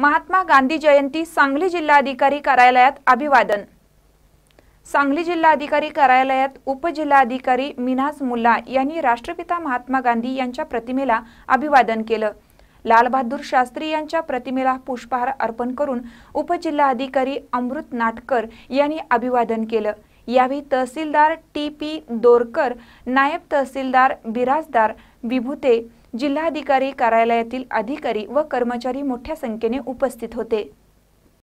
महात्मा गांधी जयंती सांगली जिल्हाधिकारी कार्यालयात अभिवादन सांगली जिल्हाधिकारी कार्यालयात उपजिल्हाधिकारी मिनाज मुल्ला यांनी राष्ट्रपिता महात्मा गांधी यांच्या प्रतिमेला अभिवादन केलं लालबहादूर शास्त्री यांच्या प्रतिमेला पुष्पहार अर्पण करून अधिकारी अमृत नाटकर यांनी अभिवादन केलं यावेळी तहसीलदार टी पी दोरकर नायब तहसीलदार बिराजदार विभूते जिल्हाधिकारी कार्यालयातील अधिकारी व कर्मचारी मोठ्या संख्येने उपस्थित होते